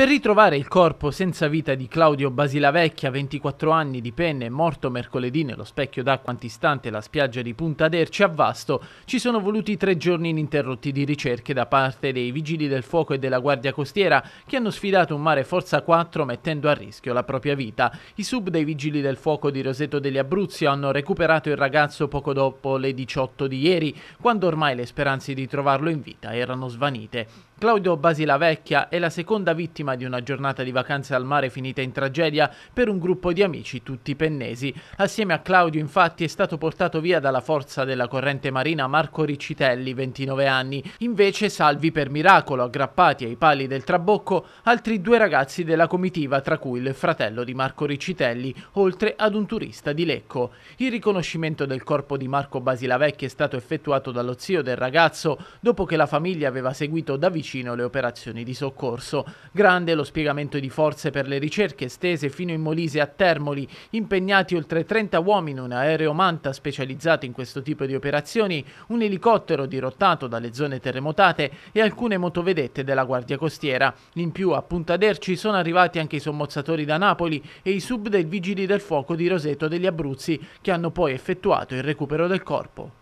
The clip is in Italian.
Per ritrovare il corpo senza vita di Claudio Basilavecchia, 24 anni di penne, morto mercoledì nello specchio d'acqua antistante la spiaggia di Punta d'Erci a Vasto, ci sono voluti tre giorni ininterrotti di ricerche da parte dei vigili del fuoco e della guardia costiera che hanno sfidato un mare Forza 4 mettendo a rischio la propria vita. I sub dei vigili del fuoco di Roseto degli Abruzzi hanno recuperato il ragazzo poco dopo le 18 di ieri, quando ormai le speranze di trovarlo in vita erano svanite. Claudio Basilavecchia è la seconda vittima dramma di una giornata di vacanze al mare finita in tragedia per un gruppo di amici tutti pennesi. Assieme a Claudio infatti è stato portato via dalla forza della corrente marina Marco Riccitelli, 29 anni. Invece salvi per miracolo, aggrappati ai pali del trabocco, altri due ragazzi della comitiva, tra cui il fratello di Marco Riccitelli, oltre ad un turista di Lecco. Il riconoscimento del corpo di Marco Basilavecchi è stato effettuato dallo zio del ragazzo dopo che la famiglia aveva seguito da vicino le operazioni di soccorso. Grande Grande, lo spiegamento di forze per le ricerche estese fino in Molise a Termoli, impegnati oltre 30 uomini, un aereo Manta specializzato in questo tipo di operazioni, un elicottero dirottato dalle zone terremotate e alcune motovedette della Guardia Costiera. In più a Punta d'Erci sono arrivati anche i sommozzatori da Napoli e i sub dei Vigili del Fuoco di Roseto degli Abruzzi che hanno poi effettuato il recupero del corpo.